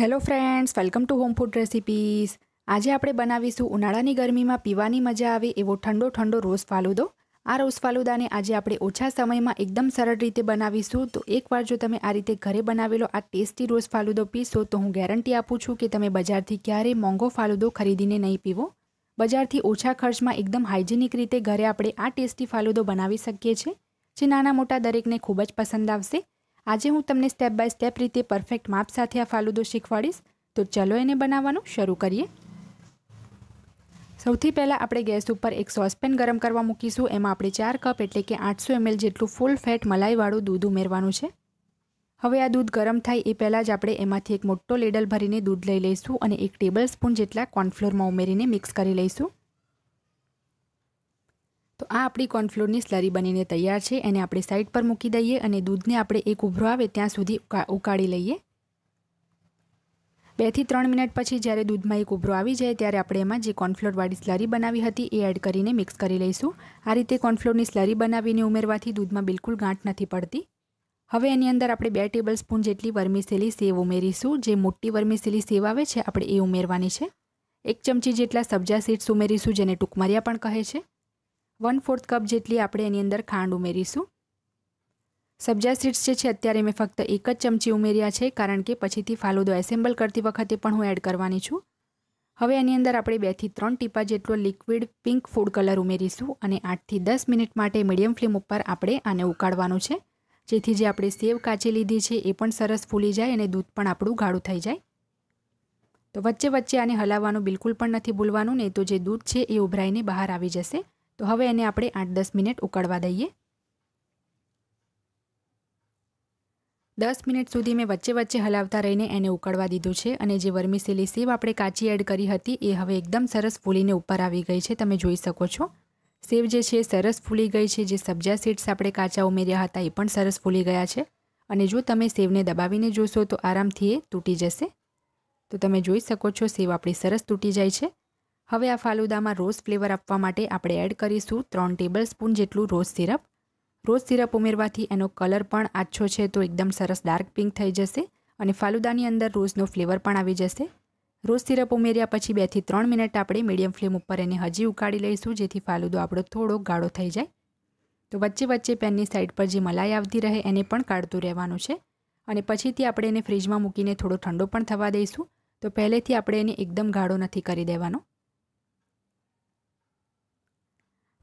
hello friends welcome to home food recipes આજે આપણે બનાવીશું ઉનાળાની ગરમીમાં પીવાની મજા આવે એવો ઠંડો ઠંડો રોસ ફાલુદો આ રોસ ફાલુદાને આજે આપણે ઓછા સમયમાં એકદમ સરળ રીતે બનાવીશું તો એકવાર જો તમે આ રીતે ઘરે બનાવેલો આ ટેસ્ટી રોસ ફાલુદો પીશો તો હું ગેરંટી આપું છું કે તમે બજારથી ક્યારેય મોંઘો ફાલુદો ખરીદીને નહીં પીવો બજારથી ઓછા ખર્ચમાં એકદમ હાઇજેનિક રીતે ઘરે આપણે આ ટેસ્ટી ફાલુદો બનાવી શકીએ છીએ જે નાના મોટા દરેકને ખૂબ જ પસંદ આવશે આજે હું તમને સ્ટેપ બાય સ્ટેપ રીતે પરફેક્ટ માપ સાથે આ ફાલુદો શીખવાડીશ તો ચલો એને બનાવવાનું શરૂ કરીએ સૌથી પહેલાં આપણે ગેસ ઉપર એક સોસપેન ગરમ કરવા મૂકીશું એમાં આપણે ચાર કપ એટલે કે આઠસો એમએલ જેટલું ફૂલ ફેટ મલાઈવાળું દૂધ ઉમેરવાનું છે હવે આ દૂધ ગરમ થાય એ પહેલાં જ આપણે એમાંથી એક મોટો લેડલ ભરીને દૂધ લઈ લઈશું અને એક ટેબલ સ્પૂન જેટલા કોર્નફ્લોરમાં ઉમેરીને મિક્સ કરી લઈશું તો આ આપણી કોર્નફ્લોરની સ્લરી બનીને તૈયાર છે એને આપણે સાઈડ પર મૂકી દઈએ અને દૂધને આપણે એક ઉભરો આવે ત્યાં સુધી ઉકાળી લઈએ બેથી ત્રણ મિનિટ પછી જ્યારે દૂધમાં એક ઉભરો આવી જાય ત્યારે આપણે એમાં જે કોર્નફ્લોરવાળી સ્લરી બનાવી હતી એ એડ કરીને મિક્સ કરી લઈશું આ રીતે કોર્નફ્લોરની સ્લરી બનાવીને ઉમેરવાથી દૂધમાં બિલકુલ ગાંઠ નથી પડતી હવે એની અંદર આપણે બે ટેબલ સ્પૂન જેટલી વર્મીસેલી સેવ ઉમેરીશું જે મોટી વર્મીસેલી સેવ આવે છે આપણે એ ઉમેરવાની છે એક ચમચી જેટલા સબ્જા સીડ્સ ઉમેરીશું જેને ટુકમરિયા પણ કહે છે વન ફોર્થ કપ જેટલી આપણે એની અંદર ખાંડ ઉમેરીશું સબ્જા સીડ્સ જે છે અત્યારે મેં ફક્ત એક જ ચમચી ઉમેર્યા છે કારણ કે પછીથી ફાલુદો એસેમ્બલ કરતી વખતે પણ હું એડ કરવાની છું હવે એની અંદર આપણે બેથી ત્રણ ટીપા જેટલો લિક્વિડ પિંક ફૂડ કલર ઉમેરીશું અને આઠથી દસ મિનિટ માટે મીડિયમ ફ્લેમ ઉપર આપણે આને ઉકાળવાનું છે જેથી જે આપણે સેવ કાચી લીધી છે એ પણ સરસ ફૂલી જાય અને દૂધ પણ આપણું ગાળું થઈ જાય તો વચ્ચે વચ્ચે આને હલાવવાનું બિલકુલ પણ નથી ભૂલવાનું નહીં તો જે દૂધ છે એ ઉભરાઈને બહાર આવી જશે તો હવે એને આપણે આઠ દસ મિનિટ ઉકળવા દઈએ દસ મિનિટ સુધી મેં વચ્ચે વચ્ચે હલાવતા રહીને એને ઉકળવા દીધું છે અને જે વર્મિસેલી સેવ આપણે કાચી એડ કરી હતી એ હવે એકદમ સરસ ફૂલીને ઉપર આવી ગઈ છે તમે જોઈ શકો છો સેવ જે છે સરસ ફૂલી ગઈ છે જે સબ્જા સીડ્સ આપણે કાચા ઉમેર્યા હતા એ પણ સરસ ફૂલી ગયા છે અને જો તમે સેવને દબાવીને જોશો તો આરામથી એ તૂટી જશે તો તમે જોઈ શકો છો સેવ આપણી સરસ તૂટી જાય છે હવે આ ફાલુદામાં રોઝ ફ્લેવર આપવા માટે આપણે એડ કરીશું ત્રણ ટેબલ સ્પૂન જેટલું રોઝ સિરપ રોઝ સિરપ ઉમેરવાથી એનો કલર પણ આછો છે તો એકદમ સરસ ડાર્ક પિંક થઈ જશે અને ફાલુદાની અંદર રોઝનો ફ્લેવર પણ આવી જશે રોઝ સિરપ ઉમેર્યા પછી બેથી ત્રણ મિનિટ આપણે મીડિયમ ફ્લેમ ઉપર એને હજી ઉકાળી લઈશું જેથી ફાલુદો આપણો થોડો ગાળો થઈ જાય તો વચ્ચે વચ્ચે પેનની સાઈડ પર જે મલાઈ આવતી રહે એને પણ કાઢતું રહેવાનું છે અને પછીથી આપણે એને ફ્રીજમાં મૂકીને થોડો ઠંડો પણ થવા દઈશું તો પહેલેથી આપણે એને એકદમ ગાળો નથી કરી દેવાનો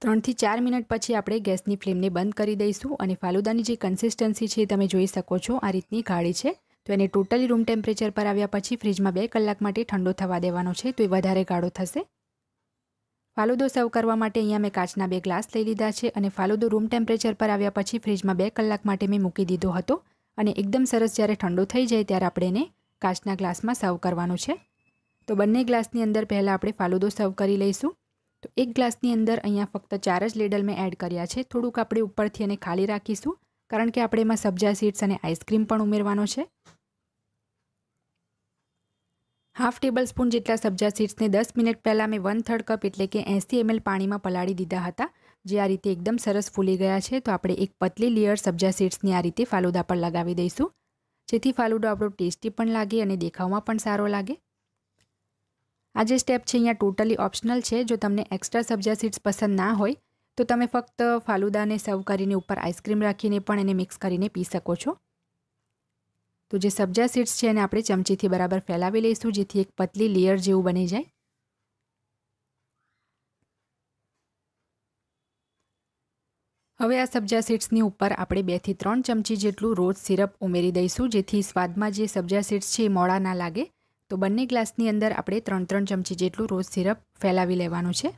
ત્રણથી ચાર મિનિટ પછી આપણે ગેસની ફ્લેમને બંધ કરી દઈશું અને ફાલુદાની જે કન્સિસ્ટન્સી છે તમે જોઈ શકો છો આ રીતની ગાળી છે તો એને ટોટલી રૂમ ટેમ્પરેચર પર આવ્યા પછી ફ્રીજમાં બે કલાક માટે ઠંડો થવા દેવાનો છે તો એ વધારે ગાળો થશે ફાલુદો સર્વ કરવા માટે અહીંયા મેં કાચના બે ગ્લાસ લઈ લીધા છે અને ફાલુદો રૂમ ટેમ્પરેચર પર આવ્યા પછી ફ્રીજમાં બે કલાક માટે મેં મૂકી દીધો હતો અને એકદમ સરસ જ્યારે ઠંડો થઈ જાય ત્યારે આપણે એને કાચના ગ્લાસમાં સર્વ કરવાનું છે તો બંને ગ્લાસની અંદર પહેલાં આપણે ફાલુદો સર્વ કરી લઈશું તો એક ગ્લાસની અંદર અહીંયા ફક્ત ચાર જ લેડલ મેં એડ કર્યા છે થોડુંક આપણે ઉપરથી એને ખાલી રાખીશું કારણ કે આપણે એમાં સબ્જા સીડ્સ અને આઈસ્ક્રીમ પણ ઉમેરવાનો છે હાફ ટેબલ સ્પૂન જેટલા સબ્જા સીડ્સને દસ મિનિટ પહેલાં મેં વન થર્ડ કપ એટલે કે એંસી એમએલ પાણીમાં પલાળી દીધા હતા જે આ રીતે એકદમ સરસ ફૂલી ગયા છે તો આપણે એક પતલી લેયર સબ્જા સીડ્સની આ રીતે ફાલુદા પર લગાવી દઈશું જેથી ફાલુદો આપણો ટેસ્ટી પણ લાગે અને દેખાવમાં પણ સારો લાગે આ જે સ્ટેપ છે અહીંયા ટોટલી ઓપ્શનલ છે જો તમને એક્સ્ટ્રા સબ્જા સીડ્સ પસંદ ના હોય તો તમે ફક્ત ફાલુદાને સર્વ કરીને ઉપર આઈસ્ક્રીમ રાખીને પણ એને મિક્સ કરીને પી શકો છો તો જે સબ્જા સીડ્સ છે એને આપણે ચમચીથી બરાબર ફેલાવી લઈશું જેથી એક પતલી લેયર જેવું બની જાય હવે આ સબ્જા સીડ્સની ઉપર આપણે બેથી ત્રણ ચમચી જેટલું રોજ સિરપ ઉમેરી દઈશું જેથી સ્વાદમાં જે સબ્જા સીડ્સ છે એ મોડા ના લાગે તો બંને ગ્લાસની અંદર આપણે ત્રણ ત્રણ ચમચી જેટલું રોઝ સિરપ ફેલાવી લેવાનું છે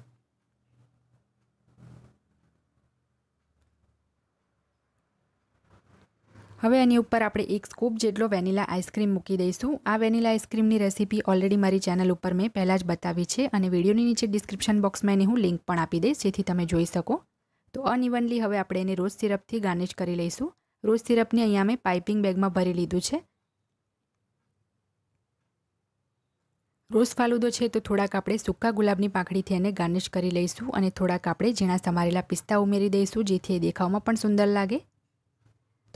હવે એની ઉપર આપણે એક સ્કૂપ જેટલો વેનીલા આઈસ્ક્રીમ મૂકી દઈશું આ વેનીલા આઈસ્ક્રીમની રેસીપી ઓલરેડી મારી ચેનલ ઉપર મેં પહેલાં જ બતાવી છે અને વિડીયોની નીચે ડિસ્ક્રિપ્શન બોક્સમાં એની હું લિંક પણ આપી દઈશ જેથી તમે જોઈ શકો તો અનઇવનલી હવે આપણે એને રોઝ સિરપથી ગાર્નિશ કરી લઈશું રોઝ સિરપને અહીંયા મેં પાઇપિંગ બેગમાં ભરી લીધું છે રોઝ ફાલુદો છે તો થોડાક આપણે સૂકા ગુલાબની પાંખડીથી એને ગાર્નિશ કરી લઈશું અને થોડાક આપણે ઝીણા સમારેલા પિસ્તા ઉમેરી દઈશું જેથી એ દેખાવમાં પણ સુંદર લાગે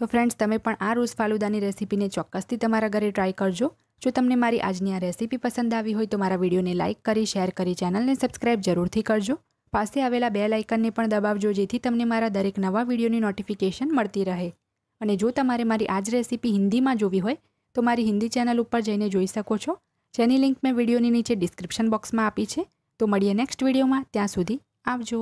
તો ફ્રેન્ડ્સ તમે પણ આ રોઝ ફાલુદાની રેસીપીને ચોક્કસથી તમારા ઘરે ટ્રાય કરજો જો તમને મારી આજની આ રેસીપી પસંદ આવી હોય તો મારા વિડીયોને લાઇક કરી શેર કરી ચેનલને સબસ્ક્રાઇબ જરૂરથી કરજો પાસે આવેલા બે લાઇકનને પણ દબાવજો જેથી તમને મારા દરેક નવા વિડીયોની નોટિફિકેશન મળતી રહે અને જો તમારે મારી આ જ રેસીપી હિન્દીમાં જોવી હોય તો મારી હિન્દી ચેનલ ઉપર જઈને જોઈ શકો છો જેની લિંક મેં વિડીયોની નીચે ડિસ્ક્રિપ્શન બોક્સમાં આપી છે તો મળીએ નેક્સ્ટ વિડીયોમાં ત્યાં સુધી આવજો